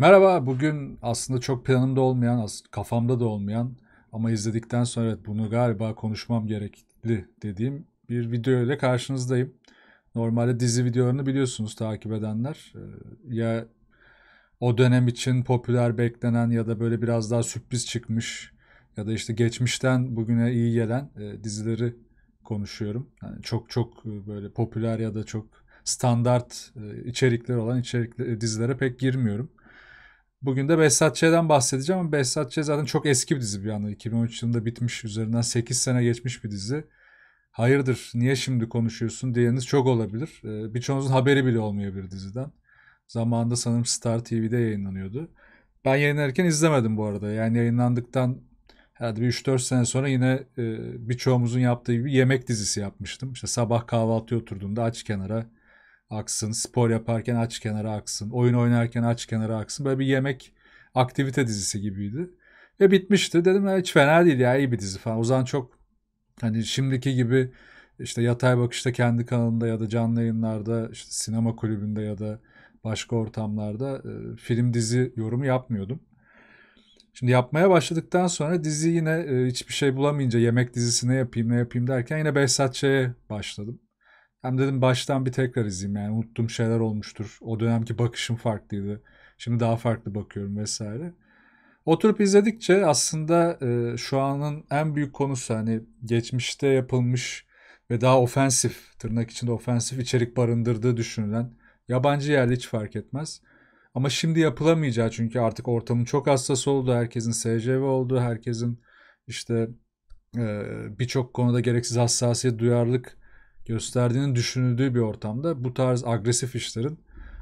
Merhaba, bugün aslında çok planımda olmayan, kafamda da olmayan ama izledikten sonra evet bunu galiba konuşmam gerekli dediğim bir video ile karşınızdayım. Normalde dizi videolarını biliyorsunuz takip edenler. Ee, ya o dönem için popüler beklenen ya da böyle biraz daha sürpriz çıkmış ya da işte geçmişten bugüne iyi gelen e, dizileri konuşuyorum. Yani çok çok e, böyle popüler ya da çok standart e, içerikler olan içerikli dizilere pek girmiyorum. Bugün de Behzat Ç'den bahsedeceğim ama Behzat Ç zaten çok eski bir dizi bir anda. 2013 yılında bitmiş üzerinden 8 sene geçmiş bir dizi. Hayırdır niye şimdi konuşuyorsun diyeniz çok olabilir. Ee, birçoğunuzun haberi bile olmuyor bir diziden. Zamanında sanırım Star TV'de yayınlanıyordu. Ben yayınlarken izlemedim bu arada. Yani yayınlandıktan herhalde bir 3-4 sene sonra yine e, birçoğumuzun yaptığı gibi yemek dizisi yapmıştım. İşte sabah kahvaltıya oturduğunda aç kenara aksın, spor yaparken aç kenara aksın, oyun oynarken aç kenara aksın. Böyle bir yemek aktivite dizisi gibiydi. Ve bitmişti. Dedim ya hiç fena değil ya iyi bir dizi falan. Ozan çok hani şimdiki gibi işte yatay bakışta kendi kanalında ya da canlı yayınlarda işte sinema kulübünde ya da başka ortamlarda e, film dizi yorumu yapmıyordum. Şimdi yapmaya başladıktan sonra dizi yine e, hiçbir şey bulamayınca yemek dizisi ne yapayım ne yapayım derken yine Behzat Ç'ye başladım. Hem dedim baştan bir tekrar izleyeyim yani unuttuğum şeyler olmuştur. O dönemki bakışım farklıydı. Şimdi daha farklı bakıyorum vesaire. Oturup izledikçe aslında e, şu anın en büyük konusu hani geçmişte yapılmış ve daha ofensif tırnak içinde ofensif içerik barındırdığı düşünülen yabancı yerli hiç fark etmez. Ama şimdi yapılamayacağı çünkü artık ortamın çok hassas olduğu, herkesin SCV olduğu, herkesin işte e, birçok konuda gereksiz hassasiyet, duyarlılık gösterdiğinin düşünüldüğü bir ortamda bu tarz agresif işlerin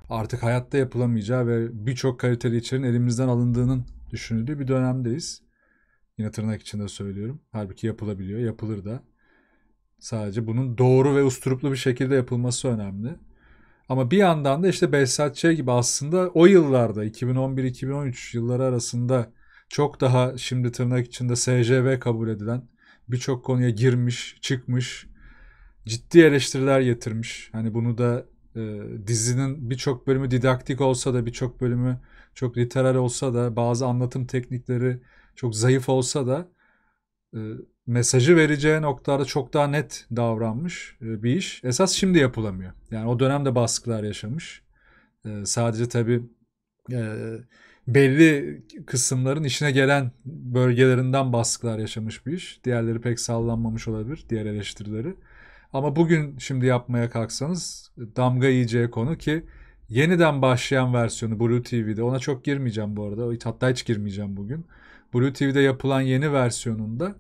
artık hayatta yapılamayacağı ve birçok kaliteli içerin elimizden alındığının düşünüldüğü bir dönemdeyiz. Yine tırnak içinde söylüyorum. Halbuki yapılabiliyor, yapılır da. Sadece bunun doğru ve usturuplu bir şekilde yapılması önemli. Ama bir yandan da işte Behzat Ç. gibi aslında o yıllarda 2011-2013 yılları arasında çok daha şimdi tırnak içinde SJV kabul edilen birçok konuya girmiş, çıkmış, ciddi eleştiriler getirmiş. Hani bunu da e, dizinin birçok bölümü didaktik olsa da birçok bölümü çok literal olsa da bazı anlatım teknikleri çok zayıf olsa da e, mesajı vereceği noktalarda çok daha net davranmış e, bir iş. Esas şimdi yapılamıyor. Yani o dönemde baskılar yaşamış. E, sadece tabii e, belli kısımların işine gelen bölgelerinden baskılar yaşamış bir iş. Diğerleri pek sallanmamış olabilir, diğer eleştirileri. Ama bugün şimdi yapmaya kalksanız e, damga yiyeceği konu ki yeniden başlayan versiyonu Blue TV'de ona çok girmeyeceğim bu arada hatta hiç girmeyeceğim bugün. Blue TV'de yapılan yeni versiyonunda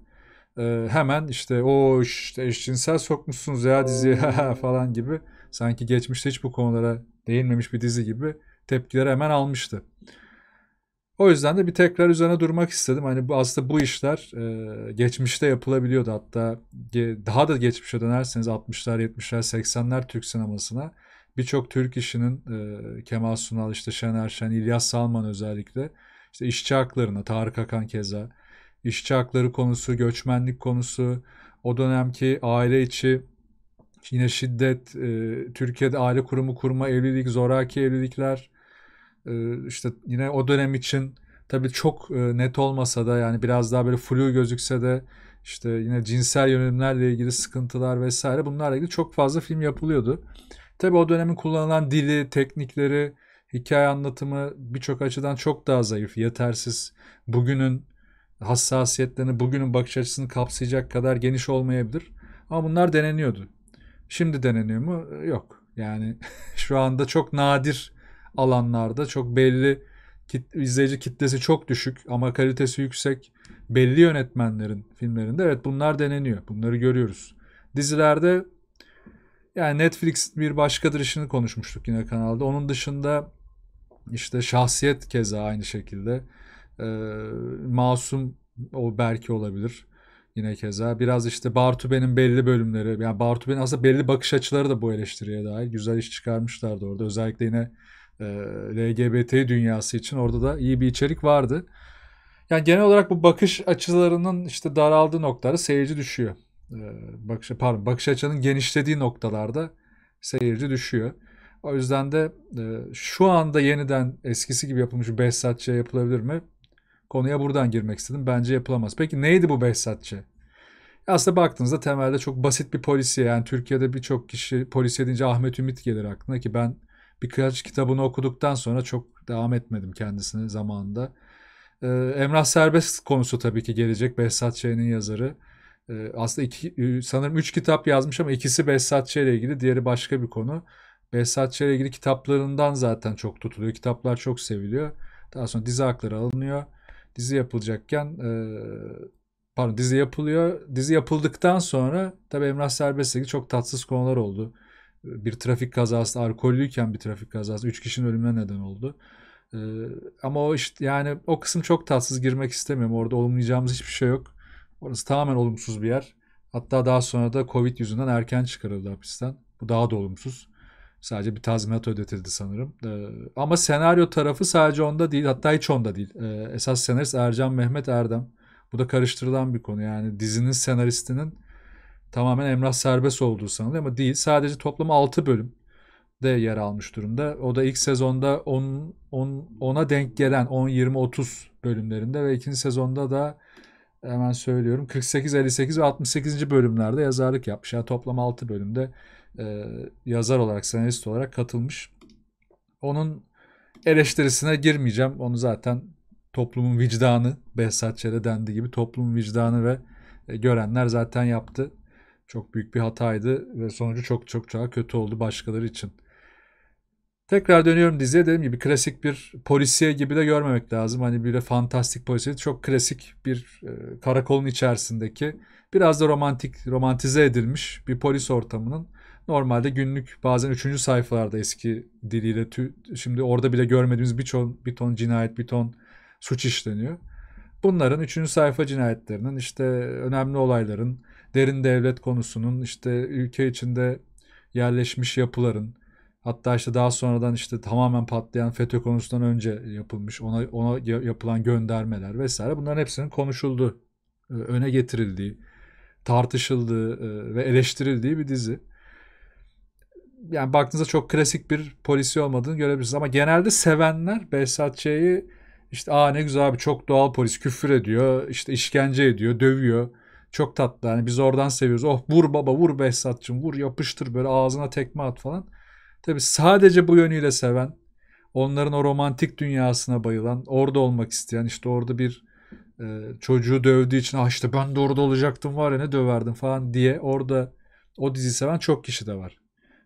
e, hemen işte o işte eşcinsel sokmuşsunuz ya dizi falan gibi sanki geçmişte hiç bu konulara değinmemiş bir dizi gibi tepkiler hemen almıştı. O yüzden de bir tekrar üzerine durmak istedim. Hani bu aslında bu işler e, geçmişte yapılabiliyordu hatta daha da geçmişe dönerseniz 60'lar, 70'ler, 80'ler Türk sinemasına birçok Türk işinin e, Kemal Sunal, işte Şener Şen, İlyas Salman özellikle işte işçi haklarına, Tarık Akan keza işçi hakları konusu, göçmenlik konusu, o dönemki aile içi yine şiddet, e, Türkiye'de aile kurumu kurma, evlilik, zoraki evlilikler, ee, işte yine o dönem için tabii çok e, net olmasa da yani biraz daha böyle flu gözükse de işte yine cinsel yönelimlerle ilgili sıkıntılar vesaire bunlarla ilgili çok fazla film yapılıyordu. Tabii o dönemin kullanılan dili, teknikleri, hikaye anlatımı birçok açıdan çok daha zayıf, yetersiz. Bugünün hassasiyetlerini, bugünün bakış açısını kapsayacak kadar geniş olmayabilir. Ama bunlar deneniyordu. Şimdi deneniyor mu? Yok. Yani şu anda çok nadir alanlarda çok belli kit, izleyici kitlesi çok düşük ama kalitesi yüksek belli yönetmenlerin filmlerinde evet bunlar deneniyor. Bunları görüyoruz. Dizilerde yani Netflix bir başkadır işini konuşmuştuk yine kanalda. Onun dışında işte şahsiyet keza aynı şekilde. Ee, masum o belki olabilir. Yine keza. Biraz işte Bartube'nin belli bölümleri. Yani Bartube'nin aslında belli bakış açıları da bu eleştiriye dair. Güzel iş çıkarmışlardı orada. Özellikle yine e, LGBT dünyası için orada da iyi bir içerik vardı. Yani genel olarak bu bakış açılarının işte daraldığı noktaları seyirci düşüyor. E, bakış, pardon bakış açının genişlediği noktalarda seyirci düşüyor. O yüzden de e, şu anda yeniden eskisi gibi yapılmış Behzatçı'ya yapılabilir mi? Konuya buradan girmek istedim. Bence yapılamaz. Peki neydi bu Behzatçı? Aslında baktığınızda temelde çok basit bir polisiye. Yani Türkiye'de birçok kişi polisiye deyince Ahmet Ümit gelir aklına ki ben birkaç kitabını okuduktan sonra çok devam etmedim kendisine zamanında. Ee, Emrah Serbest konusu tabii ki gelecek. Behzat Ç'nin yazarı. Ee, aslında iki, e, sanırım üç kitap yazmış ama ikisi Behzat Ç ile ilgili, diğeri başka bir konu. Behzat Ç ile ilgili kitaplarından zaten çok tutuluyor. Kitaplar çok seviliyor. Daha sonra dizi hakları alınıyor. Dizi yapılacakken e, pardon dizi yapılıyor. Dizi yapıldıktan sonra tabii Emrah Serbest'le ilgili çok tatsız konular oldu bir trafik kazası, alkollüyken bir trafik kazası 3 kişinin ölümüne neden oldu. Ee, ama o işte yani o kısım çok tatsız girmek istemiyorum. Orada olumlayacağımız hiçbir şey yok. Orası tamamen olumsuz bir yer. Hatta daha sonra da Covid yüzünden erken çıkarıldı hapisten. Bu daha da olumsuz. Sadece bir tazminat ödetildi sanırım. Ee, ama senaryo tarafı sadece onda değil. Hatta hiç onda değil. Ee, esas senarist Ercan Mehmet Erdem. Bu da karıştırılan bir konu. Yani dizinin senaristinin tamamen Emrah serbest olduğu sanılıyor ama değil. Sadece toplam 6 bölüm de yer almış durumda. O da ilk sezonda 10, 10 10'a denk gelen 10 20 30 bölümlerinde ve ikinci sezonda da hemen söylüyorum 48 58 ve 68. bölümlerde yazarlık yapmış. Yani toplam 6 bölümde e, yazar olarak senarist olarak katılmış. Onun eleştirisine girmeyeceğim. Onu zaten toplumun vicdanı Behzat Ç'de dendi gibi toplumun vicdanı ve e, görenler zaten yaptı. Çok büyük bir hataydı ve sonucu çok çok daha kötü oldu başkaları için. Tekrar dönüyorum diziye dediğim gibi klasik bir polisiye gibi de görmemek lazım. Hani bir de fantastik polisiye çok klasik bir e, karakolun içerisindeki biraz da romantik romantize edilmiş bir polis ortamının normalde günlük bazen üçüncü sayfalarda eski diliyle tü, şimdi orada bile görmediğimiz bir, ton, bir ton cinayet bir ton suç işleniyor. Bunların üçüncü sayfa cinayetlerinin işte önemli olayların derin devlet konusunun işte ülke içinde yerleşmiş yapıların hatta işte daha sonradan işte tamamen patlayan FETÖ konusundan önce yapılmış ona ona yapılan göndermeler vesaire bunların hepsinin konuşuldu, e, öne getirildiği, tartışıldığı e, ve eleştirildiği bir dizi. Yani baktığınızda çok klasik bir polisi olmadığını görebilirsiniz ama genelde sevenler Behzat Ç'yi işte aa ne güzel abi çok doğal polis küfür ediyor, işte işkence ediyor, dövüyor çok tatlı. Hani biz oradan seviyoruz. Oh vur baba vur Behzatçım vur yapıştır böyle ağzına tekme at falan. Tabi sadece bu yönüyle seven, onların o romantik dünyasına bayılan, orada olmak isteyen işte orada bir e, çocuğu dövdüğü için ah işte ben de orada olacaktım var ya ne döverdim falan diye orada o dizi seven çok kişi de var.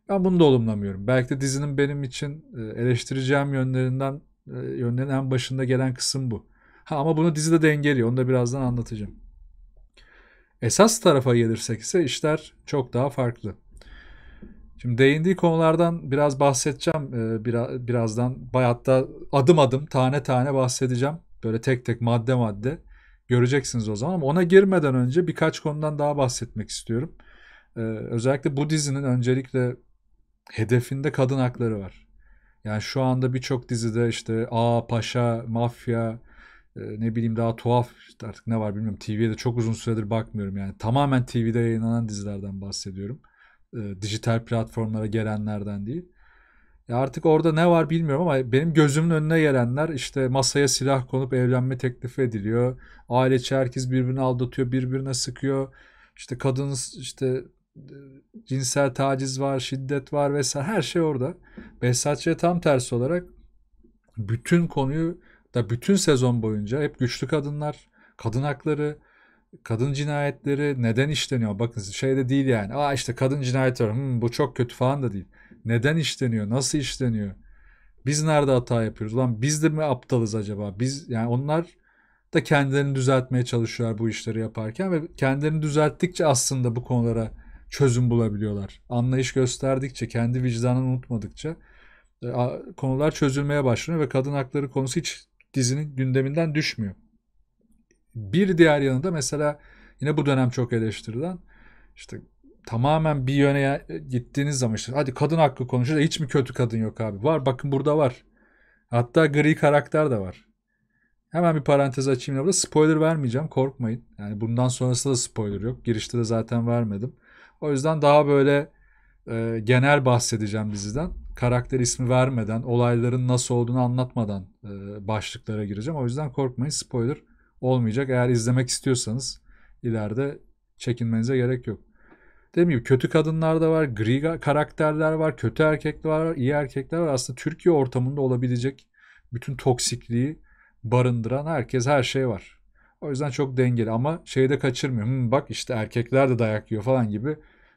Ben bunu da olumlamıyorum. Belki de dizinin benim için e, eleştireceğim yönlerinden e, yönlerin en başında gelen kısım bu. Ha, ama bunu dizide dengeliyor. Onu da birazdan anlatacağım. Esas tarafa gelirsek ise işler çok daha farklı. Şimdi değindiği konulardan biraz bahsedeceğim ee, biraz, birazdan. bayatta adım adım tane tane bahsedeceğim. Böyle tek tek madde madde göreceksiniz o zaman. Ama ona girmeden önce birkaç konudan daha bahsetmek istiyorum. Ee, özellikle bu dizinin öncelikle hedefinde kadın hakları var. Yani şu anda birçok dizide işte A, Paşa, Mafya, ee, ne bileyim daha tuhaf işte artık ne var bilmiyorum. TV'ye de çok uzun süredir bakmıyorum yani. Tamamen TV'de yayınlanan dizilerden bahsediyorum. E, dijital platformlara gelenlerden değil. Ya artık orada ne var bilmiyorum ama benim gözümün önüne gelenler işte masaya silah konup evlenme teklifi ediliyor. Aile içi herkes birbirini aldatıyor, birbirine sıkıyor. işte kadın işte e, cinsel taciz var, şiddet var vesaire her şey orada. Behzatçı'ya tam tersi olarak bütün konuyu da bütün sezon boyunca hep güçlü kadınlar, kadın hakları, kadın cinayetleri neden işleniyor? Bakın şey de değil yani. Aa işte kadın cinayeti var. Hmm, bu çok kötü falan da değil. Neden işleniyor? Nasıl işleniyor? Biz nerede hata yapıyoruz? Lan biz de mi aptalız acaba? Biz yani onlar da kendilerini düzeltmeye çalışıyorlar bu işleri yaparken ve kendilerini düzelttikçe aslında bu konulara çözüm bulabiliyorlar. Anlayış gösterdikçe, kendi vicdanını unutmadıkça e, konular çözülmeye başlıyor ve kadın hakları konusu hiç dizinin gündeminden düşmüyor. Bir diğer yanında mesela yine bu dönem çok eleştirilen işte tamamen bir yöne gittiğiniz zaman işte hadi kadın hakkı konuşuyor hiç mi kötü kadın yok abi? Var bakın burada var. Hatta gri karakter de var. Hemen bir parantez açayım burada. Spoiler vermeyeceğim korkmayın. Yani bundan sonrasında da spoiler yok. Girişte de zaten vermedim. O yüzden daha böyle e, genel bahsedeceğim diziden karakter ismi vermeden, olayların nasıl olduğunu anlatmadan e, başlıklara gireceğim. O yüzden korkmayın spoiler olmayacak. Eğer izlemek istiyorsanız ileride çekinmenize gerek yok. Dediğim gibi kötü kadınlar da var, gri karakterler var, kötü erkekler var, iyi erkekler var. Aslında Türkiye ortamında olabilecek bütün toksikliği barındıran herkes her şey var. O yüzden çok dengeli ama şeyde kaçırmıyor. Hmm, bak işte erkekler de dayak yiyor falan gibi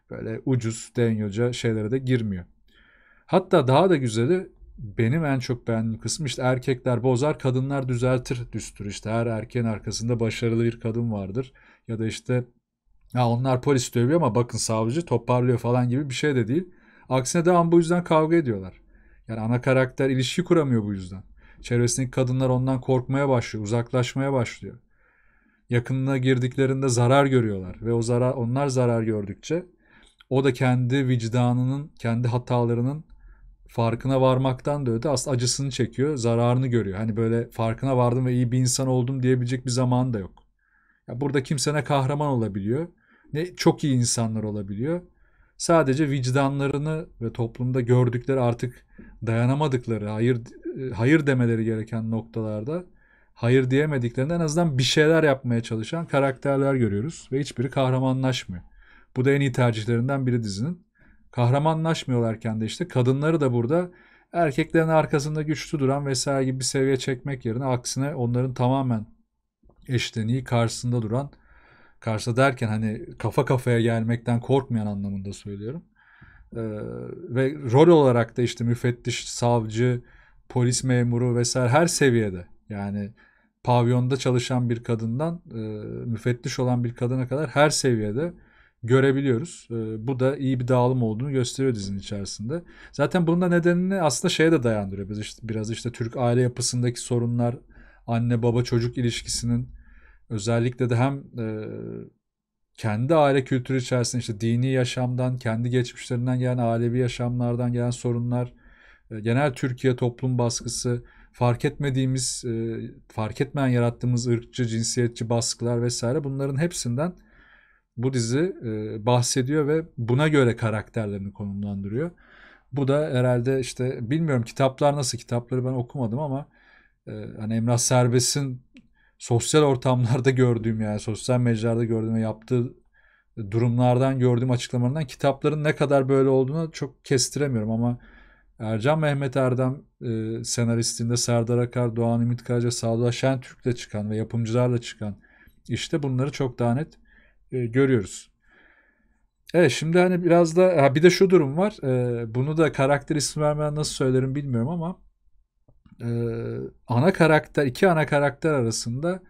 böyle ucuz denyoca şeylere de girmiyor. Hatta daha da güzeli benim en çok beğendiğim kısım işte erkekler bozar, kadınlar düzeltir düstur. işte her erkeğin arkasında başarılı bir kadın vardır. Ya da işte ya onlar polis dövüyor ama bakın savcı toparlıyor falan gibi bir şey de değil. Aksine devam bu yüzden kavga ediyorlar. Yani ana karakter ilişki kuramıyor bu yüzden. Çevresindeki kadınlar ondan korkmaya başlıyor, uzaklaşmaya başlıyor. Yakınına girdiklerinde zarar görüyorlar ve o zarar onlar zarar gördükçe o da kendi vicdanının, kendi hatalarının farkına varmaktan da öte aslında acısını çekiyor, zararını görüyor. Hani böyle farkına vardım ve iyi bir insan oldum diyebilecek bir zaman da yok. Ya burada kimsene kahraman olabiliyor, ne çok iyi insanlar olabiliyor. Sadece vicdanlarını ve toplumda gördükleri artık dayanamadıkları, hayır hayır demeleri gereken noktalarda hayır diyemediklerinde en azından bir şeyler yapmaya çalışan karakterler görüyoruz ve hiçbiri kahramanlaşmıyor. Bu da en iyi tercihlerinden biri dizinin kahramanlaşmıyorlarken de işte kadınları da burada erkeklerin arkasında güçlü duran vesaire gibi bir seviye çekmek yerine aksine onların tamamen eşleniği karşısında duran karşı derken hani kafa kafaya gelmekten korkmayan anlamında söylüyorum. Ee, ve rol olarak da işte müfettiş, savcı, polis memuru vesaire her seviyede yani pavyonda çalışan bir kadından e, müfettiş olan bir kadına kadar her seviyede görebiliyoruz. Ee, bu da iyi bir dağılım olduğunu gösteriyor dizinin içerisinde. Zaten bunun da nedenini aslında şeye de dayandırıyor. Biraz işte, biraz işte Türk aile yapısındaki sorunlar, anne baba çocuk ilişkisinin özellikle de hem e, kendi aile kültürü içerisinde işte dini yaşamdan, kendi geçmişlerinden gelen ailevi yaşamlardan gelen sorunlar, e, genel Türkiye toplum baskısı, fark etmediğimiz, e, fark etmeyen yarattığımız ırkçı, cinsiyetçi baskılar vesaire bunların hepsinden bu dizi e, bahsediyor ve buna göre karakterlerini konumlandırıyor. Bu da herhalde işte bilmiyorum kitaplar nasıl kitapları ben okumadım ama e, hani Emrah Serbest'in sosyal ortamlarda gördüğüm yani sosyal mecralarda gördüğüm yaptığı durumlardan gördüğüm açıklamalardan kitapların ne kadar böyle olduğunu çok kestiremiyorum ama Ercan Mehmet Erdem e, senaristinde Serdar Akar, Doğan Ümit Karaca, Sağda Şentürk'le çıkan ve yapımcılarla çıkan işte bunları çok daha net e, görüyoruz. Evet şimdi hani biraz da ha bir de şu durum var. E, bunu da karakter ismi vermeden nasıl söylerim bilmiyorum ama e, ana karakter iki ana karakter arasında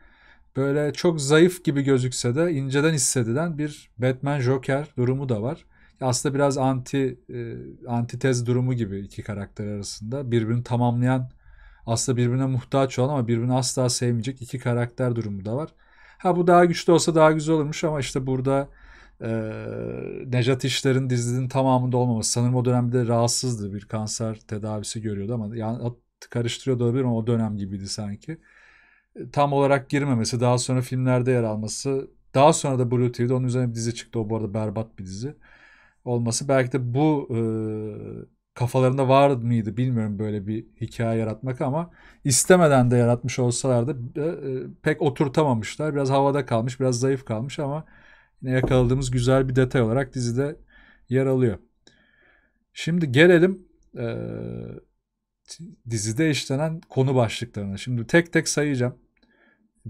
böyle çok zayıf gibi gözükse de inceden hissedilen bir Batman Joker durumu da var. Aslında biraz anti e, antitez durumu gibi iki karakter arasında birbirini tamamlayan aslında birbirine muhtaç olan ama birbirini asla sevmeyecek iki karakter durumu da var. Ha bu daha güçlü olsa daha güzel olurmuş ama işte burada e, Nejat İşler'in dizinin tamamında olmaması. Sanırım o dönemde rahatsızdı. Bir kanser tedavisi görüyordu ama yani karıştırıyor da olabilir ama o dönem gibiydi sanki. E, tam olarak girmemesi, daha sonra filmlerde yer alması, daha sonra da Blue TV'de onun üzerine bir dizi çıktı. O bu arada berbat bir dizi olması. Belki de bu e, kafalarında var mıydı bilmiyorum böyle bir hikaye yaratmak ama istemeden de yaratmış olsalardı e, e, pek oturtamamışlar. Biraz havada kalmış, biraz zayıf kalmış ama yine yakaladığımız güzel bir detay olarak dizide yer alıyor. Şimdi gelelim e, dizide işlenen konu başlıklarına. Şimdi tek tek sayacağım.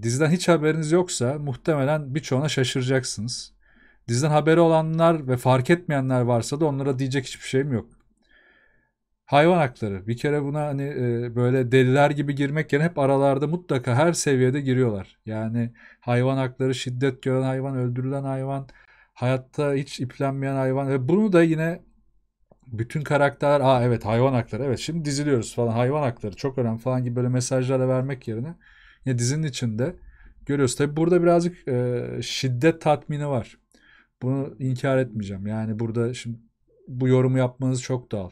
Diziden hiç haberiniz yoksa muhtemelen birçoğuna şaşıracaksınız. Diziden haberi olanlar ve fark etmeyenler varsa da onlara diyecek hiçbir şeyim yok hayvan hakları. Bir kere buna hani e, böyle deliler gibi girmekken hep aralarda mutlaka her seviyede giriyorlar. Yani hayvan hakları, şiddet gören hayvan, öldürülen hayvan, hayatta hiç iplenmeyen hayvan. Ve bunu da yine bütün karakterler aa evet hayvan hakları, evet şimdi diziliyoruz falan hayvan hakları çok önemli falan gibi böyle mesajlara vermek yerine yine dizinin içinde görüyoruz. Tabi burada birazcık e, şiddet tatmini var. Bunu inkar etmeyeceğim. Yani burada şimdi bu yorumu yapmanız çok doğal.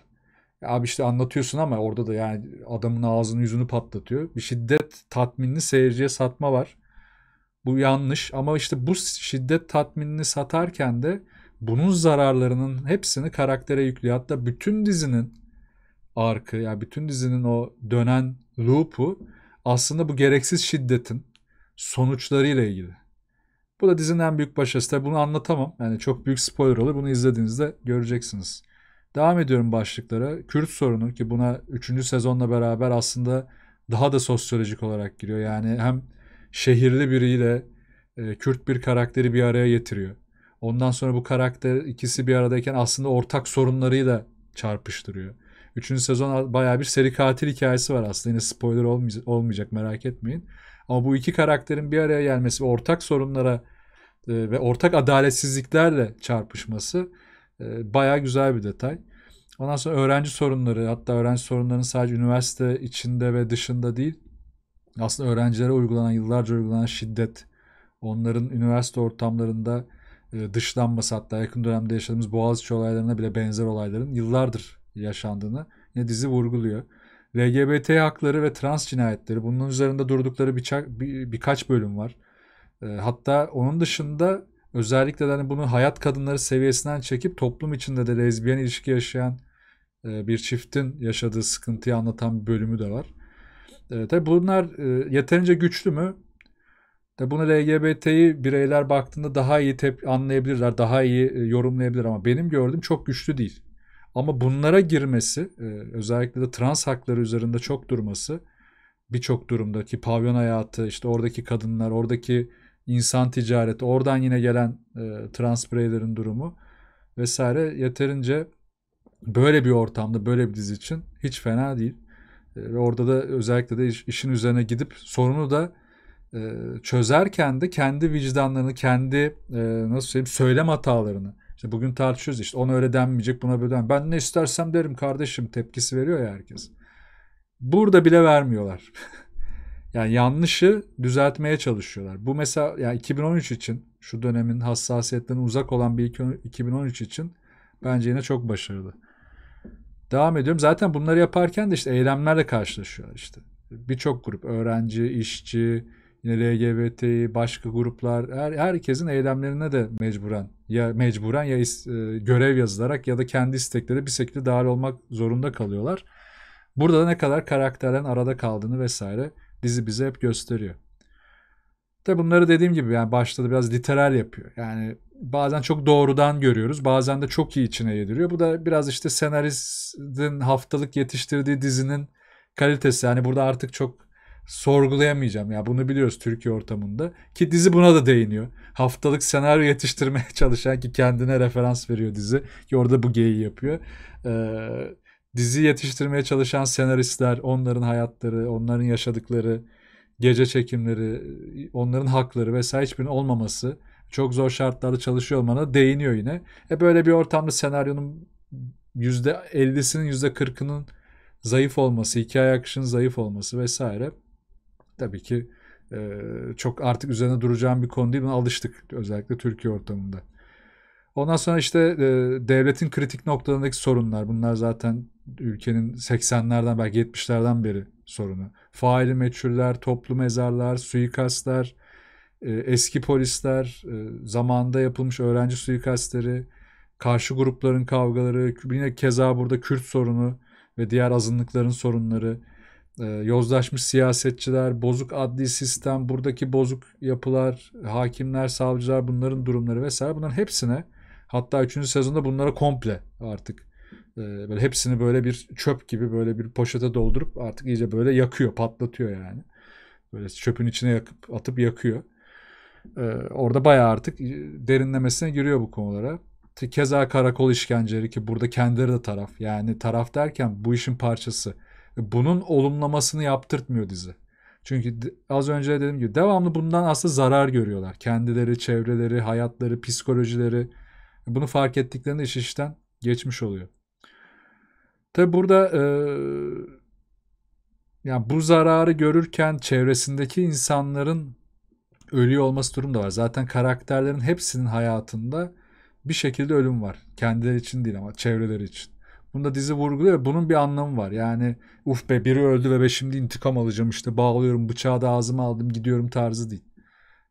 Abi işte anlatıyorsun ama orada da yani adamın ağzını yüzünü patlatıyor. Bir şiddet tatminini seyirciye satma var. Bu yanlış ama işte bu şiddet tatminini satarken de bunun zararlarının hepsini karaktere yüklüyor. Hatta bütün dizinin arkı yani bütün dizinin o dönen loop'u aslında bu gereksiz şiddetin sonuçlarıyla ilgili. Bu da dizinin en büyük başarısı. Tabii bunu anlatamam. Yani çok büyük spoiler olur. Bunu izlediğinizde göreceksiniz. Devam ediyorum başlıklara. Kürt sorunu ki buna 3. sezonla beraber aslında daha da sosyolojik olarak giriyor. Yani hem şehirli biriyle e, Kürt bir karakteri bir araya getiriyor. Ondan sonra bu karakter ikisi bir aradayken aslında ortak sorunlarıyla çarpıştırıyor. Üçüncü sezon baya bir seri katil hikayesi var aslında. Yine spoiler olmayacak merak etmeyin. Ama bu iki karakterin bir araya gelmesi ve ortak sorunlara e, ve ortak adaletsizliklerle çarpışması ee, baya güzel bir detay. Ondan sonra öğrenci sorunları hatta öğrenci sorunlarının sadece üniversite içinde ve dışında değil aslında öğrencilere uygulanan yıllarca uygulanan şiddet onların üniversite ortamlarında e, dışlanması hatta yakın dönemde yaşadığımız Boğaziçi olaylarına bile benzer olayların yıllardır yaşandığını yine dizi vurguluyor. LGBT hakları ve trans cinayetleri bunun üzerinde durdukları bir, bir, birkaç bölüm var. E, hatta onun dışında Özellikle de hani bunu hayat kadınları seviyesinden çekip toplum içinde de lezbiyen ilişki yaşayan e, bir çiftin yaşadığı sıkıntıyı anlatan bir bölümü de var. E, tabii bunlar e, yeterince güçlü mü? De bunu LGBT'yi bireyler baktığında daha iyi tep anlayabilirler, daha iyi e, yorumlayabilir ama benim gördüğüm çok güçlü değil. Ama bunlara girmesi, e, özellikle de trans hakları üzerinde çok durması birçok durumdaki pavyon hayatı, işte oradaki kadınlar, oradaki insan ticareti, oradan yine gelen e, transpreylerin durumu vesaire yeterince böyle bir ortamda böyle bir dizi için hiç fena değil. E, ve orada da özellikle de iş, işin üzerine gidip sorunu da e, çözerken de kendi vicdanlarını, kendi e, nasıl söyleyeyim söylem hatalarını. İşte bugün tartışıyoruz işte ona öyle denmeyecek buna böyle denmeyecek. Ben ne istersem derim kardeşim tepkisi veriyor ya herkes. Burada bile vermiyorlar. Yani yanlışı düzeltmeye çalışıyorlar. Bu mesela yani 2013 için şu dönemin hassasiyetlerine uzak olan bir 2013 için bence yine çok başarılı. Devam ediyorum. Zaten bunları yaparken de işte eylemlerle karşılaşıyorlar işte. Birçok grup öğrenci, işçi, yine LGBT, başka gruplar her, herkesin eylemlerine de mecburen ya mecburen ya e, görev yazılarak ya da kendi istekleri bir şekilde dahil olmak zorunda kalıyorlar. Burada da ne kadar karakterlerin arada kaldığını vesaire dizi bize hep gösteriyor. Tabi bunları dediğim gibi yani başta da biraz literal yapıyor. Yani bazen çok doğrudan görüyoruz. Bazen de çok iyi içine yediriyor. Bu da biraz işte senaristin haftalık yetiştirdiği dizinin kalitesi. Yani burada artık çok sorgulayamayacağım. Ya bunu biliyoruz Türkiye ortamında. Ki dizi buna da değiniyor. Haftalık senaryo yetiştirmeye çalışan ki kendine referans veriyor dizi. Ki orada bu geyi yapıyor. Ee, dizi yetiştirmeye çalışan senaristler, onların hayatları, onların yaşadıkları, gece çekimleri, onların hakları vesaire hiçbirinin olmaması çok zor şartlarda çalışıyor olmana değiniyor yine. E böyle bir ortamda senaryonun %50'sinin %40'ının zayıf olması, hikaye akışının zayıf olması vesaire tabii ki e, çok artık üzerine duracağım bir konu değil. Buna alıştık özellikle Türkiye ortamında. Ondan sonra işte e, devletin kritik noktalarındaki sorunlar. Bunlar zaten ülkenin 80'lerden belki 70'lerden beri sorunu. Faili meçhuller, toplu mezarlar, suikastlar, e, eski polisler, e, zamanda yapılmış öğrenci suikastleri, karşı grupların kavgaları, yine keza burada Kürt sorunu ve diğer azınlıkların sorunları, e, yozlaşmış siyasetçiler, bozuk adli sistem, buradaki bozuk yapılar, hakimler, savcılar bunların durumları vesaire bunların hepsine hatta 3. sezonda bunlara komple artık ee, böyle hepsini böyle bir çöp gibi böyle bir poşete doldurup artık iyice böyle yakıyor, patlatıyor yani. Böyle çöpün içine yakıp atıp yakıyor. Ee, orada bayağı artık derinlemesine giriyor bu konulara. Keza karakol işkenceleri ki burada kendileri de taraf. Yani taraf derken bu işin parçası. Bunun olumlamasını yaptırtmıyor dizi. Çünkü az önce dediğim gibi devamlı bundan aslında zarar görüyorlar. Kendileri, çevreleri, hayatları, psikolojileri. Bunu fark ettiklerinde iş işten geçmiş oluyor. Tabi burada e, yani bu zararı görürken çevresindeki insanların ölüyor olması durum da var. Zaten karakterlerin hepsinin hayatında bir şekilde ölüm var. Kendileri için değil ama çevreleri için. Bunu da dizi vurguluyor ve bunun bir anlamı var. Yani uf be biri öldü ve ben şimdi intikam alacağım işte bağlıyorum bıçağı da ağzıma aldım gidiyorum tarzı değil.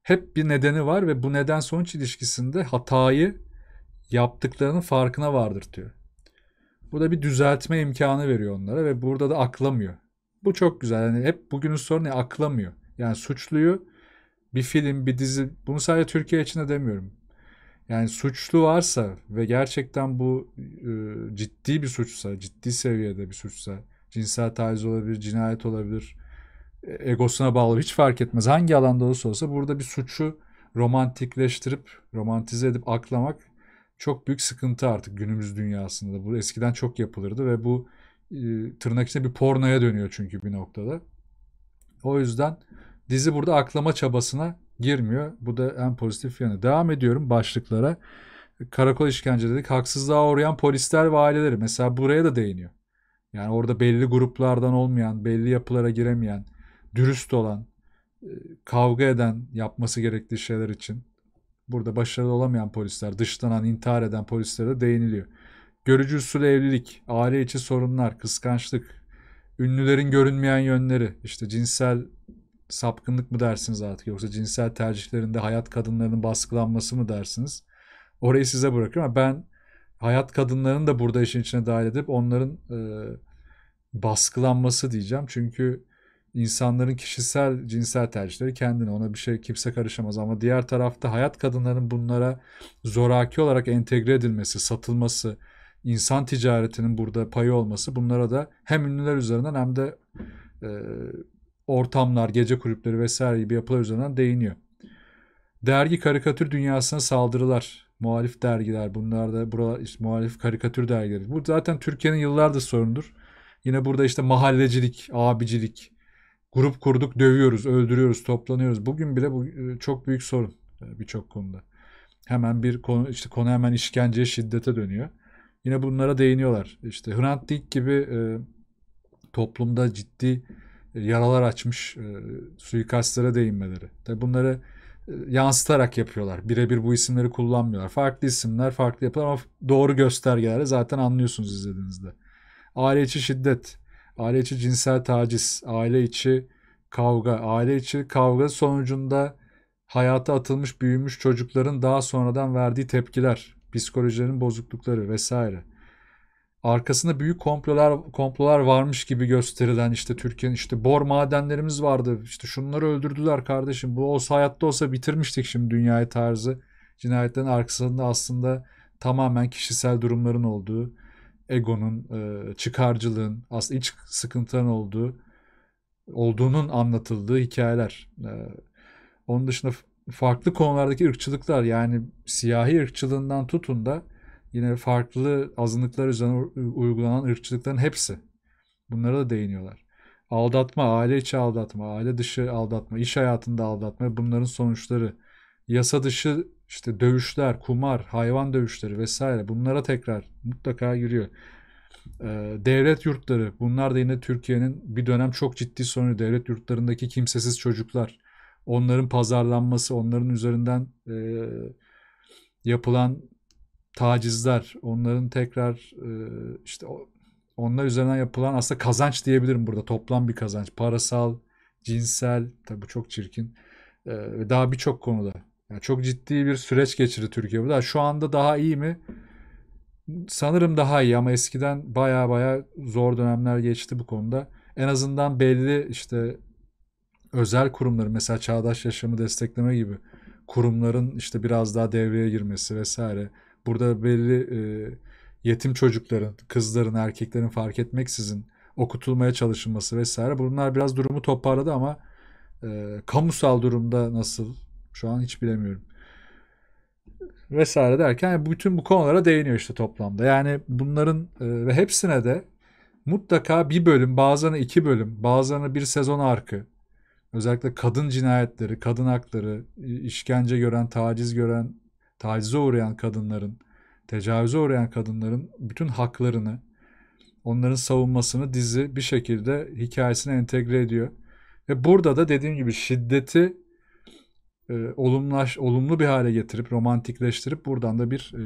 Hep bir nedeni var ve bu neden sonuç ilişkisinde hatayı yaptıklarının farkına vardır diyor. Bu da bir düzeltme imkanı veriyor onlara ve burada da aklamıyor. Bu çok güzel. Yani hep bugünün sorunu aklamıyor. Yani suçluyu bir film, bir dizi bunu sadece Türkiye için de demiyorum. Yani suçlu varsa ve gerçekten bu e, ciddi bir suçsa, ciddi seviyede bir suçsa, cinsel taciz olabilir, cinayet olabilir, e, egosuna bağlı hiç fark etmez. Hangi alanda olursa olsa burada bir suçu romantikleştirip, romantize edip aklamak çok büyük sıkıntı artık günümüz dünyasında. Bu eskiden çok yapılırdı ve bu e, tırnak içinde bir pornoya dönüyor çünkü bir noktada. O yüzden dizi burada aklama çabasına girmiyor. Bu da en pozitif yanı. Devam ediyorum başlıklara. Karakol işkence dedik. Haksızlığa uğrayan polisler ve aileleri. Mesela buraya da değiniyor. Yani orada belli gruplardan olmayan, belli yapılara giremeyen, dürüst olan, e, kavga eden yapması gerektiği şeyler için Burada başarılı olamayan polisler, dışlanan, intihar eden polislere de değiniliyor. Görücü usulü evlilik, aile içi sorunlar, kıskançlık, ünlülerin görünmeyen yönleri, işte cinsel sapkınlık mı dersiniz artık yoksa cinsel tercihlerinde hayat kadınlarının baskılanması mı dersiniz? Orayı size bırakıyorum ama ben hayat kadınlarının da burada işin içine dahil edip onların e, baskılanması diyeceğim. Çünkü insanların kişisel cinsel tercihleri kendine ona bir şey kimse karışamaz ama diğer tarafta hayat kadınların bunlara zoraki olarak entegre edilmesi, satılması, insan ticaretinin burada payı olması bunlara da hem ünlüler üzerinden hem de e, ortamlar, gece kulüpleri vesaire gibi yapılar üzerinden değiniyor. Dergi karikatür dünyasına saldırılar. Muhalif dergiler bunlar da bura, işte, muhalif karikatür dergileri. Bu zaten Türkiye'nin yıllardır sorundur. Yine burada işte mahallecilik, abicilik, Grup kurduk, dövüyoruz, öldürüyoruz, toplanıyoruz. Bugün bile bu e, çok büyük sorun e, birçok konuda. Hemen bir konu, işte konu hemen işkenceye, şiddete dönüyor. Yine bunlara değiniyorlar. İşte Hrant Dink gibi e, toplumda ciddi e, yaralar açmış e, suikastlere değinmeleri. Tabi bunları e, yansıtarak yapıyorlar. Birebir bu isimleri kullanmıyorlar. Farklı isimler, farklı yapılar ama doğru göstergeleri zaten anlıyorsunuz izlediğinizde. Aile içi şiddet aile içi cinsel taciz, aile içi kavga, aile içi kavga sonucunda hayata atılmış büyümüş çocukların daha sonradan verdiği tepkiler, psikolojilerin bozuklukları vesaire. Arkasında büyük komplolar komplolar varmış gibi gösterilen işte Türkiye'nin işte bor madenlerimiz vardı. İşte şunları öldürdüler kardeşim. Bu olsa hayatta olsa bitirmiştik şimdi dünyayı tarzı cinayetlerin arkasında aslında tamamen kişisel durumların olduğu egonun, e, çıkarcılığın, aslında iç sıkıntıların olduğu, olduğunun anlatıldığı hikayeler. E, onun dışında farklı konulardaki ırkçılıklar yani siyahi ırkçılığından tutun da yine farklı azınlıklar üzerine uygulanan ırkçılıkların hepsi. Bunlara da değiniyorlar. Aldatma, aile içi aldatma, aile dışı aldatma, iş hayatında aldatma bunların sonuçları. Yasa dışı işte dövüşler, kumar, hayvan dövüşleri vesaire bunlara tekrar mutlaka giriyor. Ee, devlet yurtları bunlar da yine Türkiye'nin bir dönem çok ciddi sorunu devlet yurtlarındaki kimsesiz çocuklar onların pazarlanması onların üzerinden e, yapılan tacizler onların tekrar e, işte onlar üzerinden yapılan aslında kazanç diyebilirim burada toplam bir kazanç parasal cinsel tabi çok çirkin e, ve daha birçok konuda yani çok ciddi bir süreç geçirdi Türkiye burada. Şu anda daha iyi mi? Sanırım daha iyi ama eskiden baya baya zor dönemler geçti bu konuda. En azından belli işte özel kurumların mesela çağdaş yaşamı destekleme gibi kurumların işte biraz daha devreye girmesi vesaire. Burada belli e, yetim çocukların, kızların, erkeklerin fark etmeksizin okutulmaya çalışılması vesaire. Bunlar biraz durumu toparladı ama e, kamusal durumda nasıl şu an hiç bilemiyorum. Vesaire derken bütün bu konulara değiniyor işte toplamda. Yani bunların e, ve hepsine de mutlaka bir bölüm, bazılarına iki bölüm, bazılarına bir sezon arkı. Özellikle kadın cinayetleri, kadın hakları, işkence gören, taciz gören, tacize uğrayan kadınların, tecavüze uğrayan kadınların bütün haklarını, onların savunmasını dizi bir şekilde hikayesine entegre ediyor. Ve burada da dediğim gibi şiddeti e, olumlaş, olumlu bir hale getirip romantikleştirip buradan da bir e,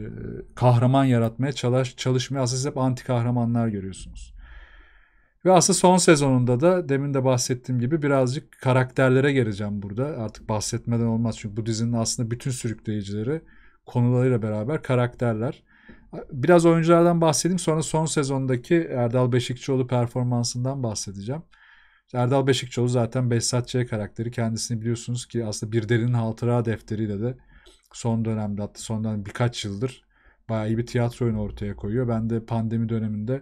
kahraman yaratmaya çalış, çalışmaya aslında siz hep anti kahramanlar görüyorsunuz. Ve aslında son sezonunda da demin de bahsettiğim gibi birazcık karakterlere geleceğim burada. Artık bahsetmeden olmaz çünkü bu dizinin aslında bütün sürükleyicileri konularıyla beraber karakterler. Biraz oyunculardan bahsedeyim sonra son sezondaki Erdal Beşikçioğlu performansından bahsedeceğim. Erdal Beşikçoğlu zaten Behzat Ç. karakteri. Kendisini biliyorsunuz ki aslında Bir Derinin Hatıra Defteri'yle de son dönemde hatta sondan birkaç yıldır bayağı iyi bir tiyatro oyunu ortaya koyuyor. Ben de pandemi döneminde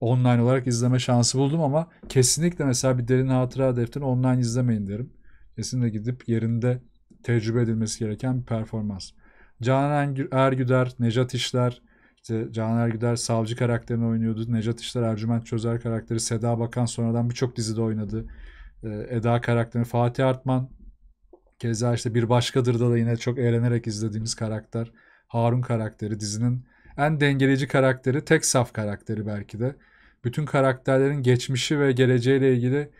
online olarak izleme şansı buldum ama kesinlikle mesela bir derin hatıra defterini online izlemeyin derim. Kesinlikle gidip yerinde tecrübe edilmesi gereken bir performans. Canan Ergüder, Necat İşler, işte Caner Güder savcı karakterini oynuyordu. Necat İşler Ercüment Çözer karakteri. Seda Bakan sonradan birçok dizide oynadı. Ee, Eda karakterini Fatih Artman keza işte Bir Başkadır da, da yine çok eğlenerek izlediğimiz karakter. Harun karakteri dizinin en dengeleyici karakteri, tek saf karakteri belki de. Bütün karakterlerin geçmişi ve geleceğiyle ilgili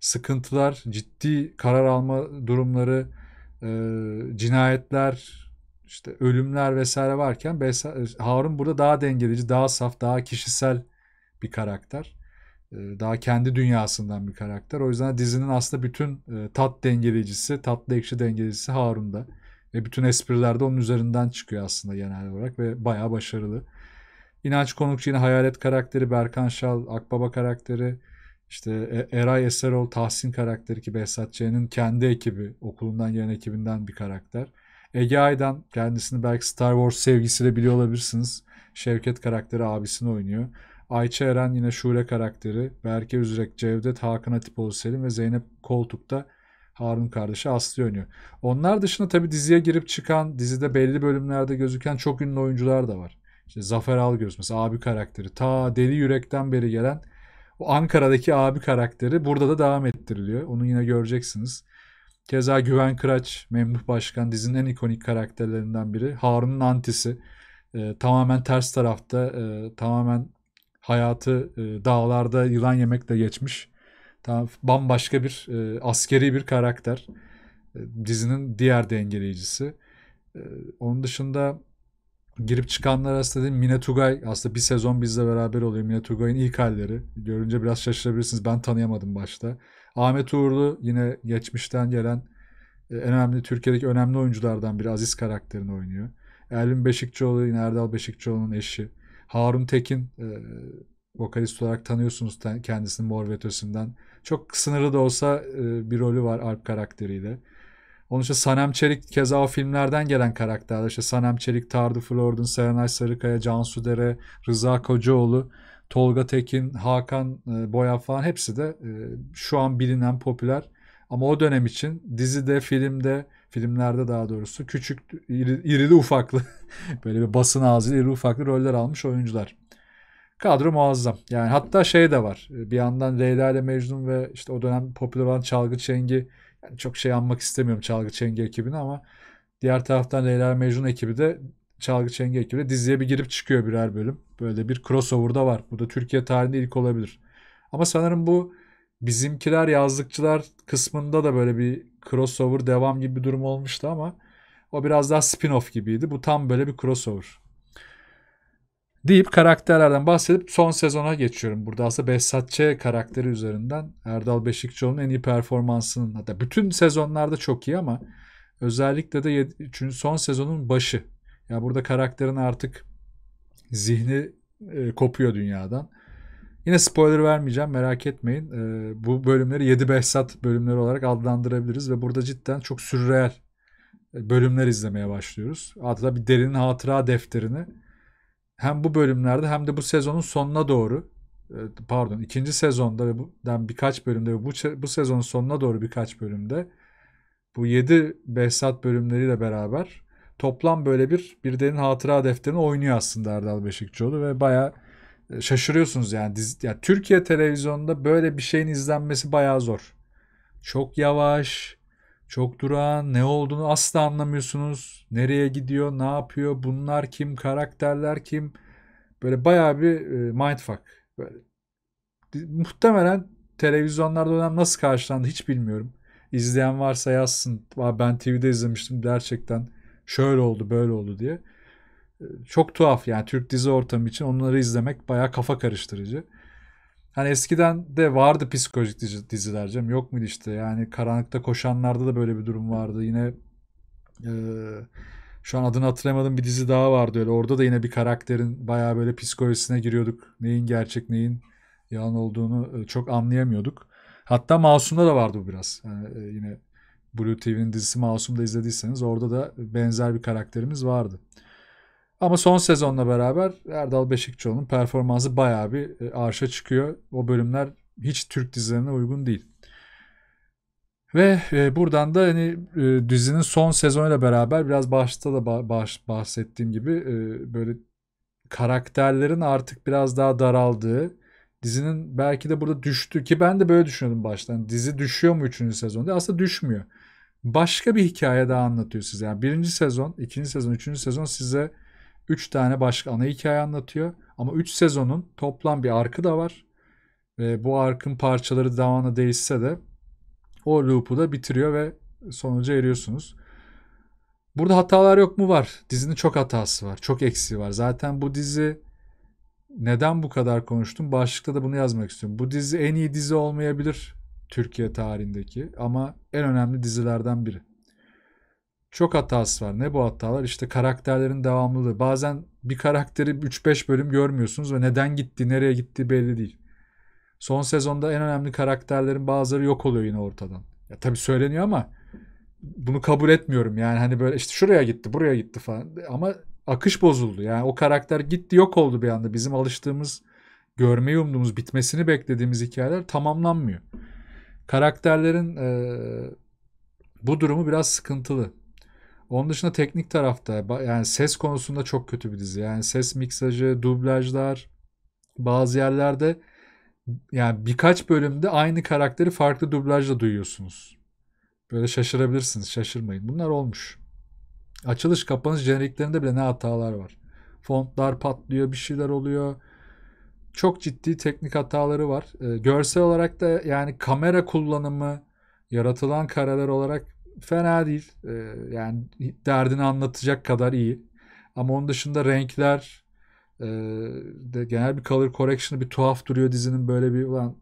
sıkıntılar, ciddi karar alma durumları, e, cinayetler, işte ölümler vesaire varken Harun burada daha dengeleyici, daha saf, daha kişisel bir karakter. Ee, daha kendi dünyasından bir karakter. O yüzden dizinin aslında bütün e, tat dengeleyicisi, tatlı ekşi dengeleyicisi Harun'da. Ve bütün espriler de onun üzerinden çıkıyor aslında genel olarak ve bayağı başarılı. İnanç Konukçu yine Hayalet karakteri, Berkan Şal, Akbaba karakteri, işte e, Eray Eserol, Tahsin karakteri ki Behzat kendi ekibi, okulundan gelen ekibinden bir karakter. Ege Aydan kendisini belki Star Wars sevgisiyle biliyor olabilirsiniz. Şevket karakteri abisini oynuyor. Ayça Eren yine Şule karakteri. Berke Üzrek, Cevdet, Hakan Atipoğlu Selim ve Zeynep Koltuk'ta Harun kardeşi Aslı oynuyor. Onlar dışında tabi diziye girip çıkan, dizide belli bölümlerde gözüken çok ünlü oyuncular da var. İşte Zafer Algöz mesela abi karakteri. Ta Deli Yürek'ten beri gelen o Ankara'daki abi karakteri burada da devam ettiriliyor. Onu yine göreceksiniz. Keza Güven Kıraç, Memduh Başkan dizinin en ikonik karakterlerinden biri. Harun'un antisi. E, tamamen ters tarafta, e, tamamen hayatı e, dağlarda yılan yemekle geçmiş. Tam, bambaşka bir e, askeri bir karakter. E, dizinin diğer dengeleyicisi. E, onun dışında girip çıkanlar aslında değil Mine Tugay aslında bir sezon bizle beraber oluyor. Mine Tugay'ın ilk halleri. Görünce biraz şaşırabilirsiniz. Ben tanıyamadım başta. Ahmet Uğurlu yine geçmişten gelen e, en önemli Türkiye'deki önemli oyunculardan biri Aziz karakterini oynuyor. Erlin Beşikçioğlu yine Erdal Beşikçioğlu'nun eşi. Harun Tekin e, vokalist olarak tanıyorsunuz kendisini Mor ve Çok sınırlı da olsa e, bir rolü var Alp karakteriyle. Onun için Sanem Çelik keza o filmlerden gelen karakterler. İşte Sanem Çelik, Tardı Flordun, Serenay Sarıkaya, Cansu Dere, Rıza Kocaoğlu. Tolga Tekin, Hakan e, Boya falan hepsi de e, şu an bilinen popüler. Ama o dönem için dizide, filmde, filmlerde daha doğrusu küçük, iri, irili ufaklı böyle bir basın ağzıyla iri ufaklı roller almış oyuncular. Kadro muazzam. Yani hatta şey de var. E, bir yandan Leyla ile Mecnun ve işte o dönem popüler olan Çalgı Çengi yani çok şey anmak istemiyorum Çalgı Çengi ekibini ama diğer taraftan Leyla Mecnun ekibi de Çalgı Çengi ekibi diziye bir girip çıkıyor birer bölüm. Böyle bir crossover da var. Bu da Türkiye tarihinde ilk olabilir. Ama sanırım bu bizimkiler yazlıkçılar kısmında da böyle bir crossover devam gibi bir durum olmuştu ama o biraz daha spin-off gibiydi. Bu tam böyle bir crossover. Deyip karakterlerden bahsedip son sezona geçiyorum. Burada aslında Behzatçı karakteri üzerinden Erdal Beşikçioğlu'nun en iyi performansının hatta bütün sezonlarda çok iyi ama özellikle de 7, son sezonun başı ya burada karakterin artık zihni e, kopuyor dünyadan. Yine spoiler vermeyeceğim merak etmeyin. E, bu bölümleri 7 Behzat bölümleri olarak adlandırabiliriz ve burada cidden çok sürreel e, bölümler izlemeye başlıyoruz. Hatta bir derin hatıra defterini hem bu bölümlerde hem de bu sezonun sonuna doğru e, pardon ikinci sezonda ve bundan birkaç bölümde ve bu, bu sezonun sonuna doğru birkaç bölümde bu 7 Behzat bölümleriyle beraber toplam böyle bir birdenin hatıra defterini oynuyor aslında Erdal Beşikçioğlu ve baya e, şaşırıyorsunuz yani. Dizi, yani Türkiye televizyonunda böyle bir şeyin izlenmesi baya zor. Çok yavaş, çok duran ne olduğunu asla anlamıyorsunuz. Nereye gidiyor, ne yapıyor, bunlar kim, karakterler kim. Böyle baya bir e, mindfuck. Böyle. Muhtemelen televizyonlarda dönem nasıl karşılandı hiç bilmiyorum. İzleyen varsa yazsın. Ben TV'de izlemiştim gerçekten şöyle oldu böyle oldu diye. Çok tuhaf yani Türk dizi ortamı için onları izlemek baya kafa karıştırıcı. Hani eskiden de vardı psikolojik dizi, diziler canım. Yok muydu işte yani karanlıkta koşanlarda da böyle bir durum vardı. Yine e, şu an adını hatırlamadım bir dizi daha vardı öyle. Orada da yine bir karakterin baya böyle psikolojisine giriyorduk. Neyin gerçek neyin yalan olduğunu e, çok anlayamıyorduk. Hatta Masum'da da vardı bu biraz. Yani e, yine Blue TV'nin dizisi Masum'da izlediyseniz orada da benzer bir karakterimiz vardı. Ama son sezonla beraber Erdal Beşikçioğlu'nun performansı bayağı bir e, arşa çıkıyor. O bölümler hiç Türk dizilerine uygun değil. Ve e, buradan da hani e, dizinin son sezonuyla beraber biraz başta da bahsettiğim gibi böyle karakterlerin artık biraz daha daraldığı dizinin belki de burada düştü ki ben de böyle düşünüyordum baştan. Dizi düşüyor mu 3. sezonda? Aslında düşmüyor başka bir hikaye daha anlatıyor size. Yani birinci sezon, ikinci sezon, üçüncü sezon size üç tane başka ana hikaye anlatıyor. Ama üç sezonun toplam bir arkı da var. E, bu arkın parçaları devamlı değişse de o loop'u da bitiriyor ve sonuca eriyorsunuz. Burada hatalar yok mu var? Dizinin çok hatası var. Çok eksiği var. Zaten bu dizi neden bu kadar konuştum? Başlıkta da bunu yazmak istiyorum. Bu dizi en iyi dizi olmayabilir. Türkiye tarihindeki ama en önemli dizilerden biri. Çok hatası var. Ne bu hatalar? İşte karakterlerin devamlılığı. Bazen bir karakteri 3-5 bölüm görmüyorsunuz ve neden gitti, nereye gitti belli değil. Son sezonda en önemli karakterlerin bazıları yok oluyor yine ortadan. Ya tabii söyleniyor ama bunu kabul etmiyorum. Yani hani böyle işte şuraya gitti, buraya gitti falan. Ama akış bozuldu. Yani o karakter gitti, yok oldu bir anda. Bizim alıştığımız, görmeyi umduğumuz, bitmesini beklediğimiz hikayeler tamamlanmıyor. Karakterlerin e, bu durumu biraz sıkıntılı. Onun dışında teknik tarafta yani ses konusunda çok kötü bir dizi. Yani ses miksajı, dublajlar bazı yerlerde yani birkaç bölümde aynı karakteri farklı dublajla duyuyorsunuz. Böyle şaşırabilirsiniz. Şaşırmayın. Bunlar olmuş. Açılış kapanış jeneriklerinde bile ne hatalar var. Fontlar patlıyor, bir şeyler oluyor çok ciddi teknik hataları var. E, görsel olarak da yani kamera kullanımı, yaratılan kareler olarak fena değil. E, yani derdini anlatacak kadar iyi. Ama onun dışında renkler e, de genel bir color correction'ı bir tuhaf duruyor dizinin böyle bir ulan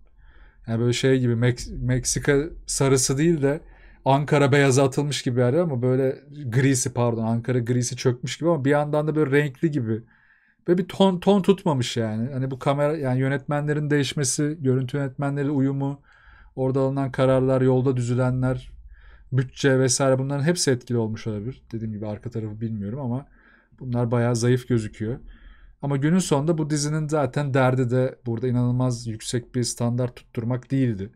yani böyle şey gibi Mek- Meksika sarısı değil de Ankara beyazı atılmış gibi yani ama böyle grisi pardon Ankara grisi çökmüş gibi ama bir yandan da böyle renkli gibi ve bir ton ton tutmamış yani. Hani bu kamera yani yönetmenlerin değişmesi, görüntü yönetmenleri uyumu, orada alınan kararlar, yolda düzülenler, bütçe vesaire bunların hepsi etkili olmuş olabilir. Dediğim gibi arka tarafı bilmiyorum ama bunlar bayağı zayıf gözüküyor. Ama günün sonunda bu dizinin zaten derdi de burada inanılmaz yüksek bir standart tutturmak değildi.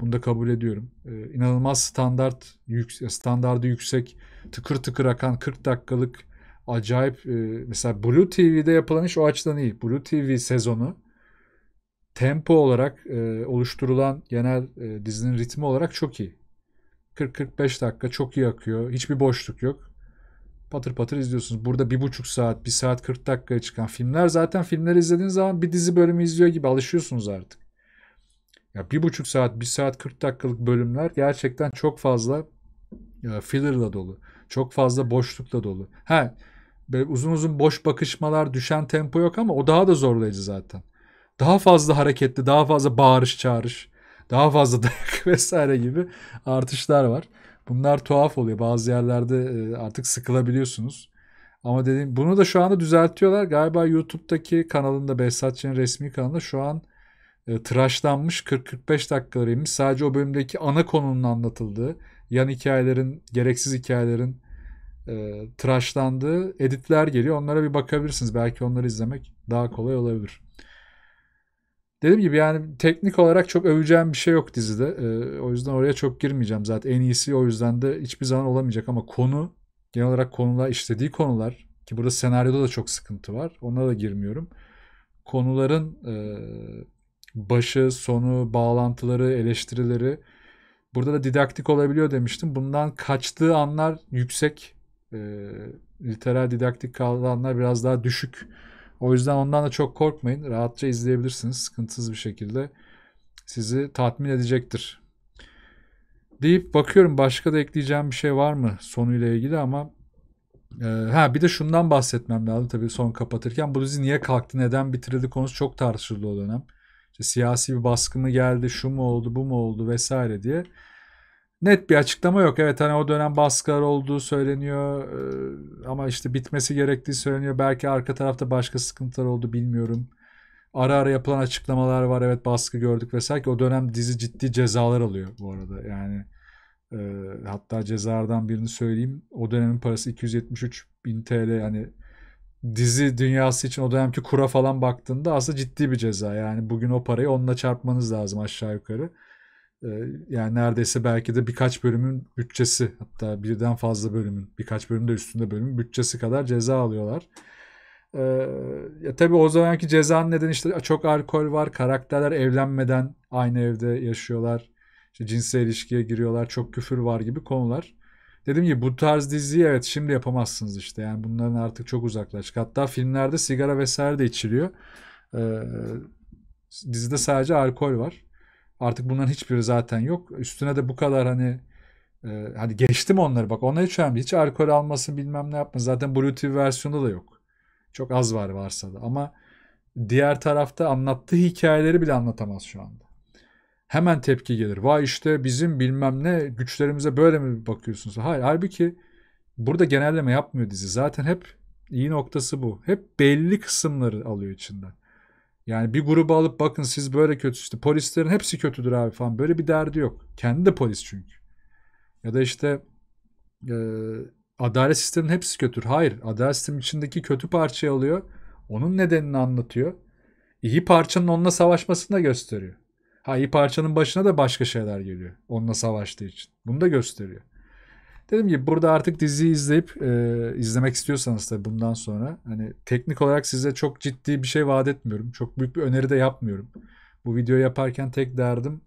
Bunu da kabul ediyorum. Ee, inanılmaz standart, yük, standardı yüksek, tıkır tıkır akan 40 dakikalık acayip e, mesela Blue TV'de yapılan iş o açıdan iyi. Blue TV sezonu tempo olarak e, oluşturulan genel e, dizinin ritmi olarak çok iyi. 40-45 dakika çok iyi akıyor. Hiçbir boşluk yok. Patır patır izliyorsunuz. Burada bir buçuk saat, bir saat 40 dakikaya çıkan filmler zaten filmleri izlediğiniz zaman bir dizi bölümü izliyor gibi alışıyorsunuz artık. Ya bir buçuk saat, bir saat 40 dakikalık bölümler gerçekten çok fazla fillerla dolu. Çok fazla boşlukla dolu. Ha Böyle uzun uzun boş bakışmalar, düşen tempo yok ama o daha da zorlayıcı zaten. Daha fazla hareketli, daha fazla bağırış çağırış, daha fazla dayak vesaire gibi artışlar var. Bunlar tuhaf oluyor. Bazı yerlerde e, artık sıkılabiliyorsunuz. Ama dediğim bunu da şu anda düzeltiyorlar. Galiba YouTube'daki kanalında Behzatçı'nın resmi kanalında şu an e, tıraşlanmış 40-45 dakikalarıymış. Sadece o bölümdeki ana konunun anlatıldığı, yan hikayelerin, gereksiz hikayelerin e, tıraşlandığı editler geliyor. Onlara bir bakabilirsiniz. Belki onları izlemek daha kolay olabilir. Dediğim gibi yani teknik olarak çok öveceğim bir şey yok dizide. E, o yüzden oraya çok girmeyeceğim zaten. En iyisi o yüzden de hiçbir zaman olamayacak ama konu genel olarak konular işlediği konular ki burada senaryoda da çok sıkıntı var. Ona da girmiyorum. Konuların e, başı, sonu, bağlantıları, eleştirileri burada da didaktik olabiliyor demiştim. Bundan kaçtığı anlar yüksek e, literal didaktik kalanlar biraz daha düşük. O yüzden ondan da çok korkmayın. Rahatça izleyebilirsiniz. Sıkıntısız bir şekilde sizi tatmin edecektir. Deyip bakıyorum başka da ekleyeceğim bir şey var mı sonuyla ilgili ama e, ha bir de şundan bahsetmem lazım tabii son kapatırken. Bu dizi niye kalktı, neden bitirildi konusu çok tartışıldı o dönem. İşte siyasi bir baskı mı geldi, şu mu oldu, bu mu oldu vesaire diye net bir açıklama yok. Evet hani o dönem baskılar olduğu söyleniyor ama işte bitmesi gerektiği söyleniyor. Belki arka tarafta başka sıkıntılar oldu bilmiyorum. Ara ara yapılan açıklamalar var. Evet baskı gördük vesaire ki o dönem dizi ciddi cezalar alıyor bu arada. Yani e, hatta cezalardan birini söyleyeyim. O dönemin parası 273 bin TL yani dizi dünyası için o dönemki kura falan baktığında aslında ciddi bir ceza. Yani bugün o parayı onunla çarpmanız lazım aşağı yukarı. Ee, yani neredeyse belki de birkaç bölümün bütçesi hatta birden fazla bölümün birkaç bölümde üstünde bölümün bütçesi kadar ceza alıyorlar. Ee, ya tabii o zamanki cezanın nedeni işte çok alkol var, karakterler evlenmeden aynı evde yaşıyorlar, işte cinsel ilişkiye giriyorlar, çok küfür var gibi konular. Dedim ki bu tarz diziyi evet şimdi yapamazsınız işte yani bunların artık çok uzaklaştık. Hatta filmlerde sigara vesaire de içiliyor. Ee, dizide sadece alkol var. Artık bunların hiçbiri zaten yok. Üstüne de bu kadar hani e, hani geçtim onları bak ona hiç önemli. Hiç alkol almasın bilmem ne yapma. Zaten Bluetooth versiyonu da yok. Çok az var varsa da ama diğer tarafta anlattığı hikayeleri bile anlatamaz şu anda. Hemen tepki gelir. Vay işte bizim bilmem ne güçlerimize böyle mi bakıyorsunuz? Hayır. Halbuki burada genelleme yapmıyor dizi. Zaten hep iyi noktası bu. Hep belli kısımları alıyor içinden. Yani bir grubu alıp bakın siz böyle kötü işte polislerin hepsi kötüdür abi falan böyle bir derdi yok. Kendi de polis çünkü. Ya da işte e, adalet sisteminin hepsi kötüdür. Hayır adalet sistemin içindeki kötü parçayı alıyor. Onun nedenini anlatıyor. İyi parçanın onunla savaşmasını da gösteriyor. Ha iyi parçanın başına da başka şeyler geliyor onunla savaştığı için. Bunu da gösteriyor. Dedim ki burada artık diziyi izleyip e, izlemek istiyorsanız tabii bundan sonra hani teknik olarak size çok ciddi bir şey vaat etmiyorum. Çok büyük bir öneri de yapmıyorum. Bu video yaparken tek derdim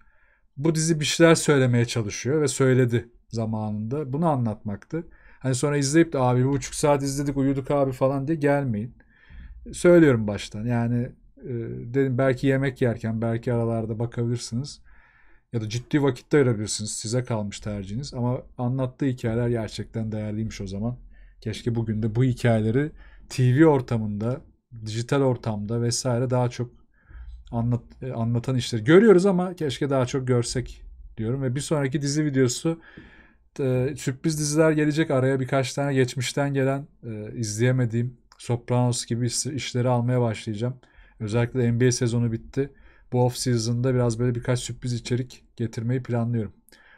bu dizi bir şeyler söylemeye çalışıyor ve söyledi zamanında. Bunu anlatmaktı. Hani sonra izleyip de abi bir buçuk saat izledik uyuduk abi falan diye gelmeyin. Söylüyorum baştan yani e, dedim belki yemek yerken belki aralarda bakabilirsiniz ya da ciddi vakit de ayırabilirsiniz. Size kalmış tercihiniz. Ama anlattığı hikayeler gerçekten değerliymiş o zaman. Keşke bugün de bu hikayeleri TV ortamında, dijital ortamda vesaire daha çok anlat, e, anlatan işleri görüyoruz ama keşke daha çok görsek diyorum. Ve bir sonraki dizi videosu e, sürpriz diziler gelecek. Araya birkaç tane geçmişten gelen e, izleyemediğim Sopranos gibi işleri almaya başlayacağım. Özellikle NBA sezonu bitti bu off season'da biraz böyle birkaç sürpriz içerik getirmeyi planlıyorum.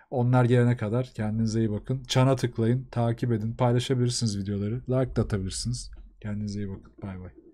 Onlar gelene kadar kendinize iyi bakın. Çana tıklayın, takip edin, paylaşabilirsiniz videoları. Like de atabilirsiniz. Kendinize iyi bakın. Bay bay.